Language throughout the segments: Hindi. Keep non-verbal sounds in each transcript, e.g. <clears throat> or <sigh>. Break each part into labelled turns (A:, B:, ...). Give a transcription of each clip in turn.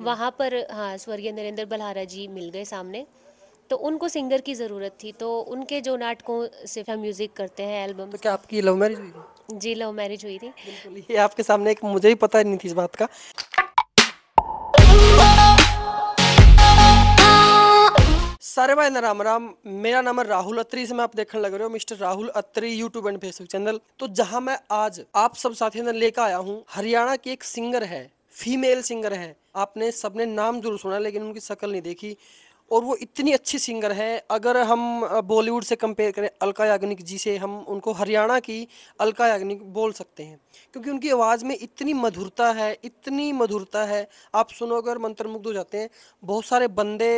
A: वहाँ पर हाँ स्वर्गीय नरेंद्र बलहारा जी मिल गए सामने तो उनको सिंगर की ज़रूरत थी तो उनके जो नाटकों से हम म्यूज़िक करते हैं एल्बम तो क्या आपकी लव मैरिज हुई जी लव
B: मैरिज हुई थी ये आपके सामने एक मुझे ही पता नहीं थी इस बात का सारे भाई राम राम मेरा नाम है राहुल अत्री से मैं आप देखने लग रहे हो mister Rahul Atri YouTube and Facebook channel तो जहां मैं आज आप सब साथियों ने लेकर आया हूं हरियाणा की एक सिंगर है फीमेल सिंगर हैं आपने सबने नाम जरूर सुना लेकिन उनकी शक्ल नहीं देखी और वो इतनी अच्छी सिंगर हैं अगर हम बॉलीवुड से कंपेयर करें अलका याग्निक जी से हम उनको हरियाणा की अलका याग्निक बोल सकते हैं क्योंकि उनकी आवाज़ में इतनी मधुरता है इतनी मधुरता है आप सुनोगे और मंत्रमुग्ध हो जाते हैं बहुत सारे बंदे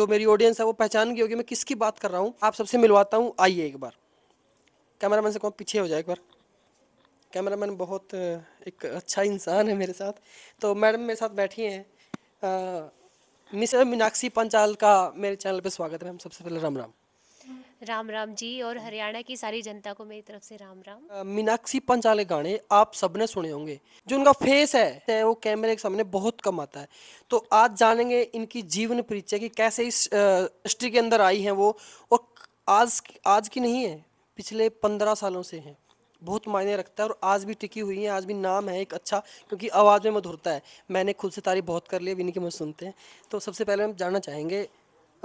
B: जो मेरी ऑडियंस है वो पहचान गई होगी मैं किसकी बात कर रहा हूँ आप सबसे मिलवाता हूँ आइए एक बार कैमरा मैन से कौन पीछे हो जाए एक बार कैमरामैन बहुत एक अच्छा इंसान है मेरे साथ तो मैडम मेरे साथ बैठी हैं मिस मीनाक्षी पंचाल का मेरे चैनल पे स्वागत है मैम सबसे पहले राम राम
A: राम राम जी और हरियाणा की सारी जनता को मेरी तरफ से राम राम
B: मीनाक्षी पंचाल के गाने आप सबने सुने होंगे जो उनका फेस है वो कैमरे के सामने बहुत कम आता है तो आज जानेंगे इनकी जीवन परिचय की कैसे इस इंडस्ट्री के अंदर आई है वो और आज आज की नहीं है पिछले पंद्रह सालों से हैं बहुत मायने रखता है और आज भी टिकी हुई है आज भी नाम है एक अच्छा क्योंकि आवाज़ में मधुरता है मैंने खुद से तारीफ बहुत कर लिया विनी के मुझे सुनते हैं तो सबसे पहले हम जानना चाहेंगे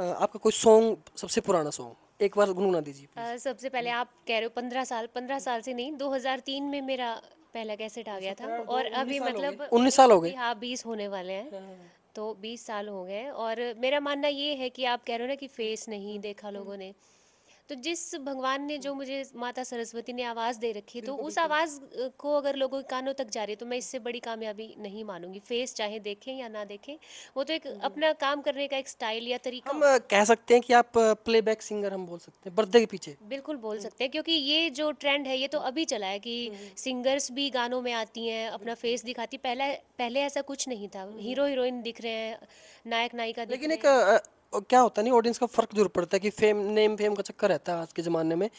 B: आपका कोई सॉन्ग सबसे पुराना सॉन्ग एक बार गुनगुना दीजिए
A: सबसे पहले आप कह रहे हो पंद्रह साल पंद्रह साल से नहीं 2003 में मेरा पहला कैसेट आ गया था और अभी मतलब उन्नीस साल हो गए हाँ बीस होने वाले हैं हाँ, हाँ, हाँ। तो बीस साल हो गए और मेरा मानना ये है कि आप कह रहे हो ना कि फेस नहीं देखा लोगों ने तो जिस भगवान ने जो हम्म। मुझे माता सरस्वती ने आवाज़ दे रखी तो उस आवाज़ को अगर लोगों के कानों तक जा रही है तो मैं इससे बड़ी कामयाबी नहीं मानूंगी फेस चाहे देखें या ना देखें वो तो एक अपना काम करने का एक स्टाइल या तरीका हम
B: कह सकते हैं कि आप प्लेबैक सिंगर हम बोल सकते हैं बर्थडे के पीछे
A: बिल्कुल बोल हम्म। सकते हैं क्योंकि ये जो ट्रेंड है ये तो अभी चला है कि हम्म, सिंगर्स भी गानों में आती हैं अपना फेस दिखाती पहला पहले ऐसा कुछ नहीं था हीरो हीरोइन दिख रहे हैं नायक नायिका लेकिन एक
B: क्या होता है नहीं ऑडियंस का फ़र्क जरूर पड़ता है कि फेम नेम फेम का चक्कर रहता है आज के ज़माने में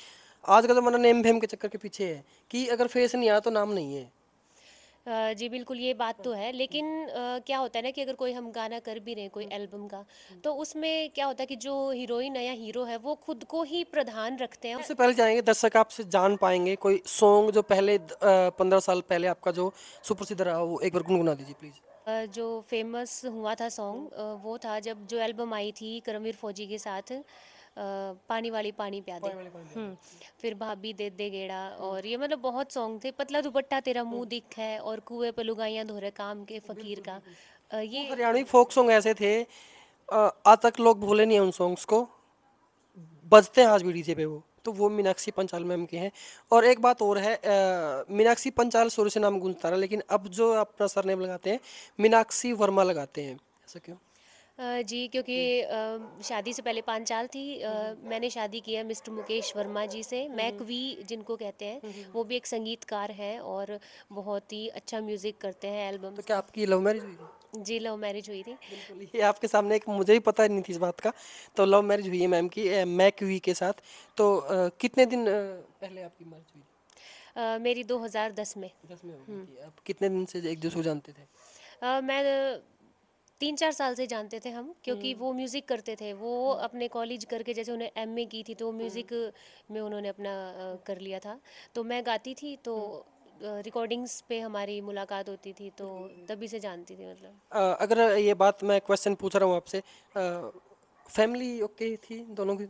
B: आज का ज़माना नेम फेम के चक्कर के पीछे है कि अगर फेस नहीं आया तो नाम नहीं
A: है जी बिल्कुल ये बात तो है लेकिन आ, क्या होता है ना कि अगर कोई हम गाना कर भी रहे हैं कोई एल्बम का तो उसमें क्या होता है कि जो हीरोइन है या हीरो है वो खुद को ही प्रधान रखते हैं सबसे
B: पहले जाएंगे दर्शक आपसे जान पाएंगे कोई सॉन्ग जो पहले पंद्रह साल पहले आपका जो सुप्रसिद्ध रहा वो एक बार गुनगुना दीजिए प्लीज़
A: जो फेमस हुआ था सॉन्ग वो था जब जो एल्बम आई थी करमवीर फौजी के साथ पानी वाली पानी हम्म, प्यादे फिर भाभी दे दे गेड़ा हम्म। और ये मतलब बहुत सॉन्ग थे पतला दुपट्टा तेरा मुंह हम्म। दिख है और कुएं पे लुगाइयां धोरे काम के फकीर का
B: ये हरियाणवी फोक सॉन्ग ऐसे थे आज तक लोग भूले नहीं उन सॉन्ग्स को बजते हैं आज भी डीजे पे वो तो वो मीनाक्षी पंचाल मैम के हैं और एक बात और है मीनाक्षी पंचाल शुरू से नाम गूंजता रहा लेकिन अब जो अपना सर नेम लगाते हैं मीनाक्षी वर्मा लगाते हैं ऐसा क्यों
A: जी क्योंकि शादी से पहले पांचाल थी मैंने शादी किया मिस्टर मुकेश वर्मा जी से हम्म। मैकवी जिनको कहते हैं हम्म, हम्म। वो भी एक संगीतकार हैं और बहुत ही अच्छा म्यूज़िक करते हैं एल्बम तो क्या आपकी लव मैरिज हुई जी लव मैरिज हुई थी
B: ये आपके सामने एक मुझे ही पता नहीं थी इस बात का तो लव मैरिज हुई है मैम की मैक वी के साथ तो आ, कितने दिन आ, पहले आपकी मैरिज
A: हुई आ, मेरी 2010 में 10 में हुई आप
B: कितने दिन से एक दूसरे को जानते थे
A: आ, मैं तीन चार साल से जानते थे हम क्योंकि हम्म। वो म्यूज़िक करते थे वो हम्म। अपने कॉलेज करके जैसे उन्हें एम की थी तो म्यूज़िक हम्म। में उन्होंने अपना कर लिया था तो मैं गाती थी तो रिकॉर्डिंग्स पे हमारी मुलाकात होती थी तो तभी से जानती थी मतलब
B: अगर ये बात मैं क्वेश्चन पूछ रहा हूँ आपसे फैमिली ओके थी दोनों की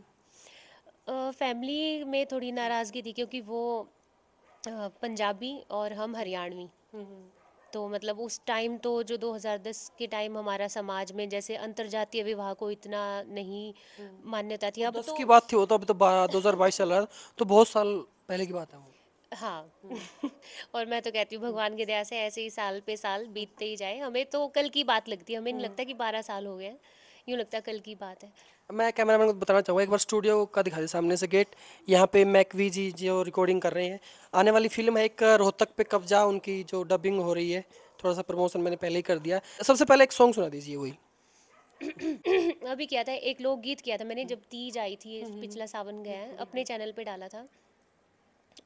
A: फैमिली में थोड़ी नाराज़गी थी क्योंकि वो पंजाबी और हम हरियाणवी हम्म, हम्म। तो मतलब उस टाइम तो जो 2010 के टाइम हमारा समाज में जैसे अंतर जातीय विवाह को इतना नहीं हम्म। मान्यता थी तो अब तो की
B: बात थी वो तो अब तो 2022 चल रहा है तो बहुत साल पहले की बात है वो
A: हाँ और मैं तो कहती हूँ भगवान की दया से ऐसे ही साल पे साल बीतते ही जाए हमें तो कल की बात लगती है हमें नहीं हम्म। लगता कि बारह साल हो गए यूँ लगता है कल की बात है
B: मैं कैमरा मैन को बताना चाहूँगा एक बार स्टूडियो का दिखा दी सामने से गेट यहाँ पे मैकवी जी जो रिकॉर्डिंग कर रहे हैं आने वाली फिल्म है एक रोहतक पे कब्जा उनकी जो डबिंग हो रही है थोड़ा सा प्रमोशन मैंने पहले ही कर दिया सबसे पहले एक सॉन्ग सुना दीजिए वही
A: <clears throat> अभी किया था एक लोकगीत किया था मैंने जब तीज आई थी हम्म, हम्म, पिछला सावन गया अपने चैनल पे डाला था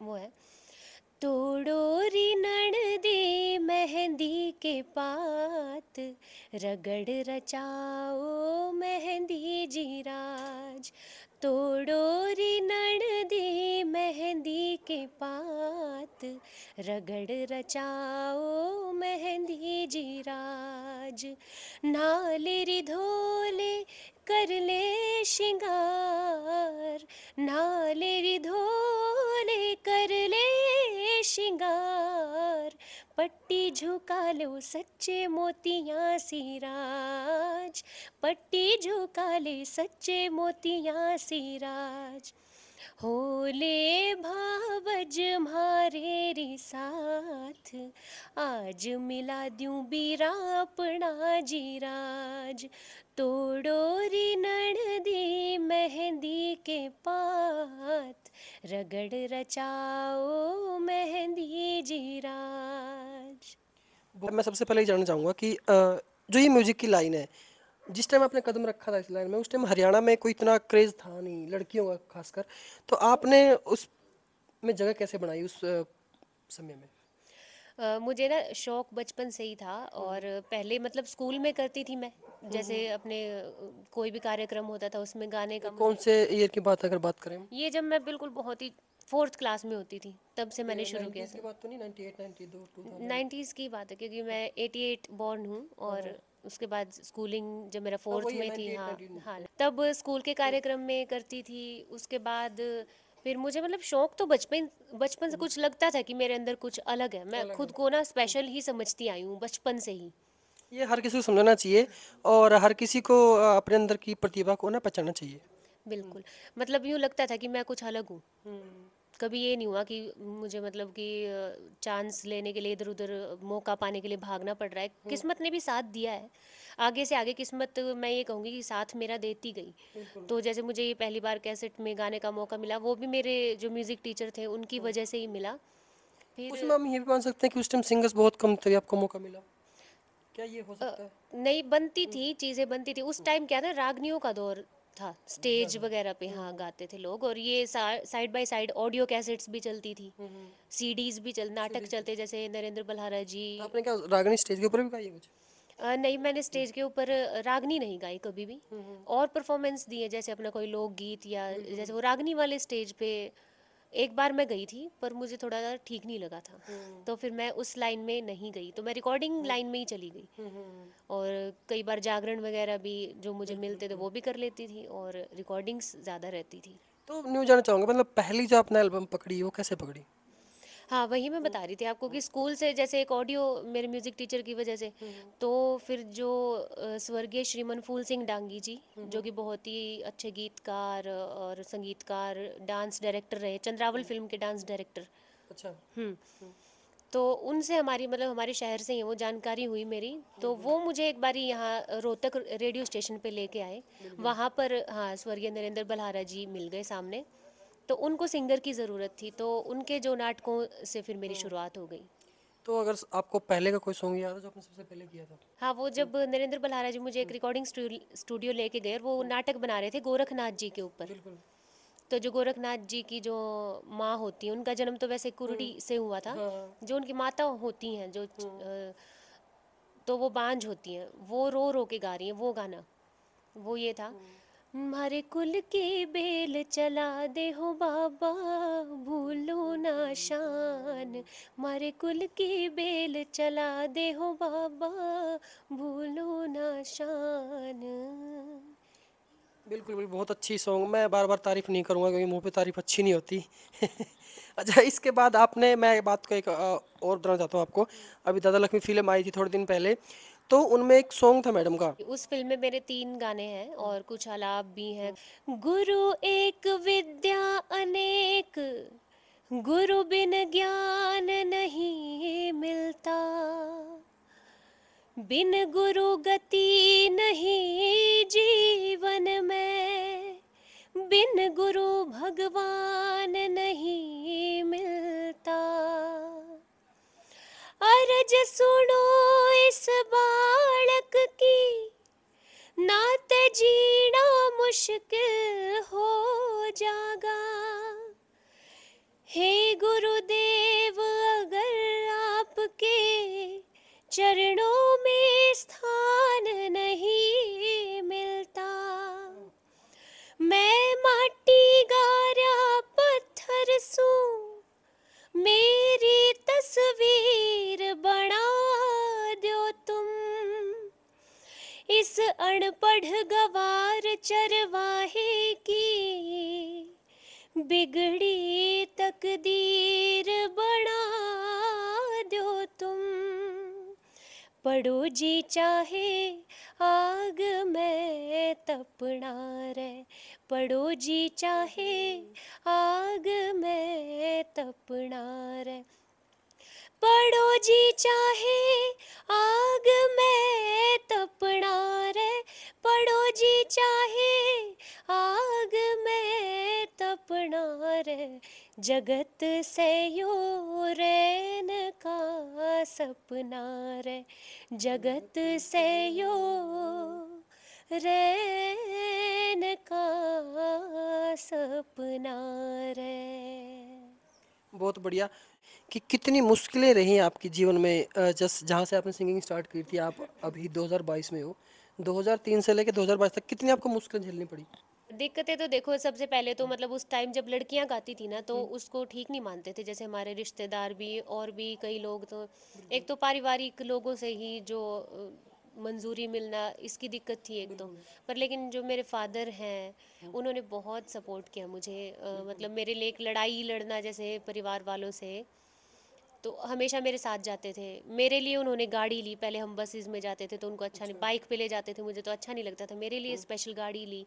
A: वो है तोड़ो रि नड़ दे मेहंदी के पात रगड़ रचाओ मेहंदी जीराज तोड़ो डोरी नड़ दे मेहंदी के पात रगड़ रचाओ मेहंदी जीराज नाले रिधोले कर ले शिंगार नाले रिधोले कर ले शिंगार पट्टी झुका लो सच्चे मोतिया सिराज पट्टी झुका ले सच्चे मोतिया सिराज होले भावज मारे साथ आज मिला दू बीरा अपना जीराज तोड़ोरी नड़दी मेहंदी के पात रगड़ रचाओ मेहंदी
B: जीराज मैं सबसे पहले जानना चाहूँगा कि जो ये म्यूजिक की लाइन है जिस टाइम आपने कदम रखा था इस लाइन में उस टाइम हरियाणा में कोई इतना क्रेज था नहीं लड़कियों का खासकर तो आपने उस में जगह कैसे बनाई उस समय में
A: मुझे ना शौक बचपन से ही था और पहले मतलब स्कूल में करती थी मैं जैसे हम्म। अपने कोई भी कार्यक्रम होता था उसमें गाने का कौन
B: से मतलब ईयर की बात अगर बात करें
A: ये जब मैं बिल्कुल बहुत ही फोर्थ क्लास में होती थी तब से मैंने शुरू किया था बात तो
B: नहीं
A: नाइन्टीज़ की बात है क्योंकि मैं एटी एट बॉर्न हूँ और हाँ, हाँ। उसके बाद स्कूलिंग जब मेरा फोर्थ हाँ, में थी हाँ हाँ तब स्कूल के कार्यक्रम में करती थी उसके बाद फिर मुझे मतलब शौक तो बचपन बचपन से कुछ लगता था कि मेरे अंदर कुछ अलग है मैं अलग खुद को ना स्पेशल ही समझती आई हूँ बचपन से ही
B: ये हर किसी को समझाना चाहिए और हर किसी को अपने अंदर की प्रतिभा को ना पहचानना चाहिए
A: बिल्कुल मतलब यूँ लगता था कि मैं कुछ अलग हूँ हम्म। कभी ये नहीं हुआ कि मुझे मतलब कि चांस लेने के लिए इधर उधर मौका पाने के लिए भागना पड़ रहा है हम्म। किस्मत ने भी साथ दिया है आगे से आगे किस्मत मैं ये कहूँगी कि साथ मेरा देती गई तो जैसे मुझे ये पहली बार कैसेट में गाने का मौका मिला वो भी मेरे जो म्यूज़िक टीचर थे उनकी हम्म। वजह से ही मिला
B: उसमें हम ये भी मान सकते हैं कि उस टाइम सिंगर्स बहुत कम थे आपको मौका मिला
A: क्या ये हो सकता है नहीं बनती हम्म। थी चीज़ें बनती थी उस टाइम क्या था रागनियों का दौर था स्टेज वगैरह पे हाँ हम्म। गाते थे लोग और ये side by side audio cassettes भी चलती थी हम्म, हम्म। सीडीज भी चल नाटक चलते जैसे नरेंद्र बलहारा जी आपने क्या रागनी स्टेज के ऊपर भी गाई कुछ नहीं मैंने स्टेज के ऊपर रागनी नहीं गाई कभी भी और परफॉर्मेंस दी है जैसे अपना कोई लोकगीत या जैसे वो रागनी वाले स्टेज पे एक बार मैं गई थी पर मुझे थोड़ा सा ठीक नहीं लगा था हम्म। तो फिर मैं उस लाइन में नहीं गई तो मैं रिकॉर्डिंग हम्म। लाइन में ही चली गई हम्म, और कई बार जागरण वगैरह भी जो मुझे मिलते थे वो भी कर लेती थी और रिकॉर्डिंग्स ज़्यादा रहती थी
B: तो न्यू जाना चाहूँगा मतलब पहली जो आपने एल्बम पकड़ी वो कैसे पकड़ी
A: हाँ वही मैं बता रही थी आपको कि हम्म। स्कूल से जैसे एक ऑडियो मेरे म्यूजिक टीचर की वजह से हम्म। तो फिर जो स्वर्गीय श्रीमन फूल सिंह डांगी जी हम्म। जो कि बहुत ही अच्छे गीतकार और संगीतकार डांस डायरेक्टर रहे चंद्रावल फिल्म के डांस डायरेक्टर अच्छा हम्म तो उनसे हमारी मतलब हमारे शहर से ही वो जानकारी हुई मेरी तो वो मुझे एक बारी यहाँ रोहतक रेडियो स्टेशन पे लेके आए वहाँ पर हाँ स्वर्गीय नरेंद्र बलहारा जी मिल गए सामने तो उनको सिंगर की ज़रूरत थी तो उनके जो नाटकों से फिर मेरी हम्म। शुरुआत हो गई
B: तो अगर आपको पहले का कोई सॉन्ग याद है जो आपने सबसे पहले किया था
A: हाँ वो जब नरेंद्र बलहारा जी मुझे एक रिकॉर्डिंग हम्म। स्टूडियो लेके गए वो हम्म। नाटक बना रहे थे गोरखनाथ जी के ऊपर तो जो गोरखनाथ जी की जो माँ होती है उनका जन्म तो वैसे कुरडी से हुआ था हाँ। जो उनकी माता होती हैं जो तो वो बांझ होती हैं वो रो रो के गा रही हैं वो गाना वो ये था मारे कुल की बेल चला दे हो बाबा भूलो ना शान मारे कुल की बेल चला दे हो बाबा भूलो ना शान
B: बिल्कुल बिल्कुल बहुत अच्छी सॉन्ग मैं बार बार तारीफ़ नहीं करूँगा क्योंकि मुँह पे तारीफ़ अच्छी नहीं होती <laughs> अच्छा इसके बाद आपने मैं बात को एक और बताना चाहता हूँ आपको अभी दादा लक्ष्मी फिल्म आई थी थोड़े दिन पहले तो उनमें एक सॉन्ग था मैडम का
A: उस फिल्म में मेरे तीन गाने हैं और कुछ आलाप भी हैं गुरु एक विद्या अनेक गुरु बिन ज्ञान नहीं मिलता बिन गुरु गति नहीं जीवन में बिन गुरु भगवान नहीं मिलता अरज सुनो इस बालक की नात जीना मुश्किल हो जागा हे गुरुदेव अगर आपके चरणों में स्थान नहीं मिलता मैं माटी गारा पत्थर सू मेरी तस्वीर बना दो तुम इस अनपढ़ गवार चरवाहे की बिगड़ी तकदीर बना दो तुम जी चाहे आग में तपना रे जी चाहे आग में तपना रे चाहे आग में तपना रे जी चाहे आग में तपना रे जगत से यो रैन का सपना रे जगत से यो रैन का सपना रे
B: बहुत बढ़िया कि कितनी मुश्किलें रही आपकी जीवन में जस जहाँ से आपने सिंगिंग स्टार्ट की थी आप अभी 2022 में हो 2003 से लेकर 2022 तक कितनी आपको मुश्किलें झेलनी पड़ी
A: दिक्कतें तो देखो सबसे पहले तो हम्म। मतलब उस टाइम जब लड़कियां गाती थी ना तो हम्म। उसको ठीक नहीं मानते थे जैसे हमारे रिश्तेदार भी और भी कई लोग तो एक तो पारिवारिक लोगों से ही जो मंजूरी मिलना इसकी दिक्कत थी एक तो हम्म, हम्म। पर लेकिन जो मेरे फादर हैं हम्म। उन्होंने बहुत सपोर्ट किया मुझे आ, मतलब मेरे लिए एक लड़ाई लड़ना जैसे परिवार वालों से तो हमेशा मेरे साथ जाते थे मेरे लिए उन्होंने गाड़ी ली पहले हम बसेज में जाते थे तो उनको अच्छा नहीं बाइक अच्छा। पे ले जाते थे मुझे तो अच्छा नहीं लगता था मेरे लिए स्पेशल गाड़ी ली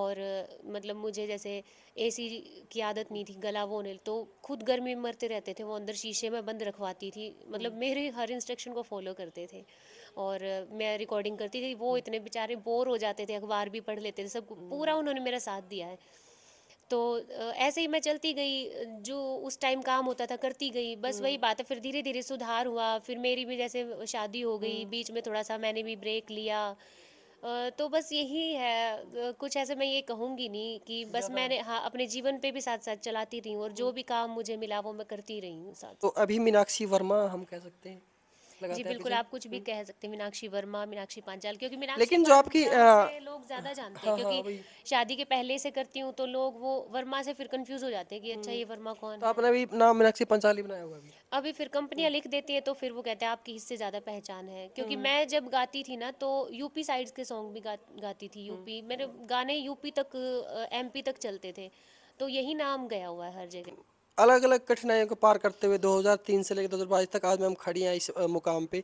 A: और मतलब मुझे जैसे एसी की आदत नहीं थी गला वो नहीं तो खुद गर्मी में मरते रहते थे वो अंदर शीशे में बंद रखवाती थी मतलब मेरे हर इंस्ट्रक्शन को फॉलो करते थे और मैं रिकॉर्डिंग करती थी वो इतने बेचारे बोर हो जाते थे अखबार भी पढ़ लेते थे सब हम्म। पूरा उन्होंने मेरा साथ दिया है तो ऐसे ही मैं चलती गई जो उस टाइम काम होता था करती गई बस हम्म। वही बात है फिर धीरे धीरे सुधार हुआ फिर मेरी भी जैसे शादी हो गई हम्म। बीच में थोड़ा सा मैंने भी ब्रेक लिया तो बस यही है कुछ ऐसे मैं ये कहूँगी नहीं कि बस मैंने हाँ अपने जीवन पे भी साथ साथ चलाती रही हूँ और जो भी काम मुझे मिला वो मैं करती रही हूँ साथ तो
B: अभी मीनाक्षी वर्मा हम कह सकते हैं जी बिल्कुल आप
A: कुछ भी कह सकते हैं मीनाक्षी वर्मा मीनाक्षी पांचाल क्योंकि मीनाक्षी लेकिन जो आपकी लोग ज्यादा जानते हैं हाँ, हाँ, क्योंकि शादी के पहले से करती हूँ तो लोग वो वर्मा से फिर कंफ्यूज हो जाते हैं कि अच्छा ये हम्म। वर्मा कौन तो आपने
B: भी नाम मीनाक्षी पंचाल ही बनाया होगा
A: अभी फिर कंपनियां हम्म। लिख देती है तो फिर वो कहते हैं आपकी इससे ज्यादा पहचान है क्योंकि हम्म। मैं जब गाती थी ना तो यूपी साइड के सॉन्ग भी गाती थी यूपी मेरे गाने यूपी तक एमपी तक चलते थे तो यही नाम गया हुआ है हर जगह
B: अलग अलग कठिनाइयों को पार करते हुए 2003 से लेकर बाईस तक आज मैम खड़ी हैं इस मुकाम पे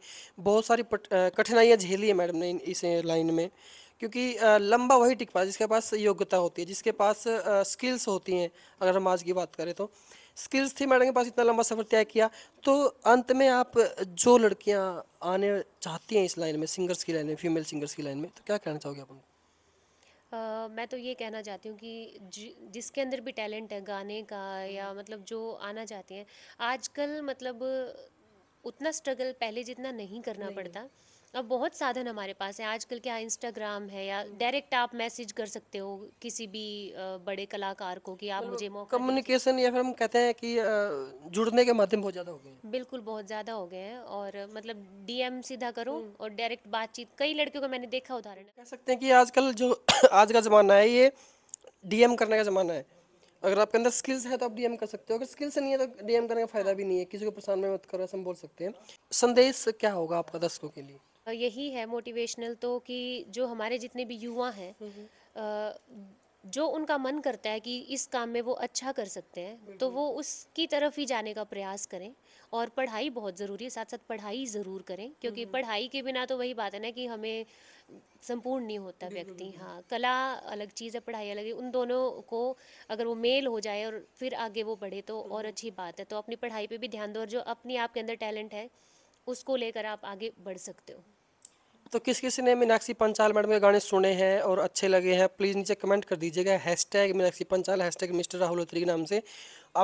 B: बहुत सारी कठिनाइयाँ झेली है मैडम ने इस लाइन में क्योंकि लंबा वही टिक पा जिसके पास योग्यता होती है जिसके पास स्किल्स होती हैं अगर हम आज की बात करें तो स्किल्स थी मैडम के पास इतना लंबा सफ़र तय किया तो अंत में आप जो लड़कियाँ आने चाहती हैं इस लाइन में सिंगर्स की लाइन में फीमेल सिंगर्स की लाइन में तो क्या कहना चाहोगे आप उनको
A: Uh, मैं तो ये कहना चाहती हूँ कि जि, जिसके अंदर भी टैलेंट है गाने का या हम्म। मतलब जो आना चाहते हैं आजकल मतलब उतना स्ट्रगल पहले जितना नहीं करना नहीं। पड़ता अब बहुत साधन हमारे पास है आजकल क्या इंस्टाग्राम है या डायरेक्ट आप मैसेज कर सकते हो किसी भी बड़े कलाकार को कि आप मुझे मौका कम्युनिकेशन
B: या फिर हम कहते हैं कि जुड़ने के माध्यम बहुत ज़्यादा हो
A: गए बिल्कुल बहुत ज़्यादा हो गए हैं और मतलब डीएम सीधा करो हम्म। और डायरेक्ट बातचीत कई लड़कियों को मैंने देखा
B: उदाहरण कह सकते हैं कि आजकल जो <clears throat> आज का ज़माना है ये डीएम करने का ज़माना है अगर आपके अंदर स्किल्स है तो आप डीएम कर सकते हो अगर स्किल्स नहीं है तो डीएम करने का फायदा भी नहीं है किसी को परेशान में मत करो ऐसा बोल सकते हैं संदेश क्या होगा आपका दर्शकों के लिए
A: यही है मोटिवेशनल तो कि जो हमारे जितने भी युवा हैं हम्म, हम्म। जो उनका मन करता है कि इस काम में वो अच्छा कर सकते हैं हम्म, तो वो उसकी तरफ ही जाने का प्रयास करें और पढ़ाई बहुत ज़रूरी है साथ साथ पढ़ाई ज़रूर करें क्योंकि पढ़ाई के बिना तो वही बात है ना कि हमें संपूर्ण नहीं होता व्यक्ति हाँ कला अलग चीज़ है पढ़ाई अलग है उन दोनों को अगर वो मेल हो जाए और फिर आगे वो बढ़े तो और अच्छी बात है तो अपनी पढ़ाई पर भी ध्यान दो और जो अपने आप के अंदर टैलेंट है उसको लेकर आप आगे बढ़ सकते हो
B: तो किस किस ने मीनाक्षी पंचाल मैडम के गाने सुने हैं और अच्छे लगे हैं प्लीज़ नीचे कमेंट कर दीजिएगा hashtag Meenakshi Panchal hashtag mister Rahul Hotri के नाम से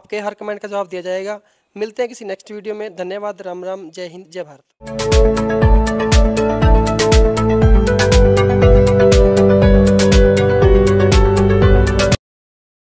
B: आपके हर कमेंट का जवाब दिया जाएगा मिलते हैं किसी नेक्स्ट वीडियो में धन्यवाद राम राम जय हिंद जय भारत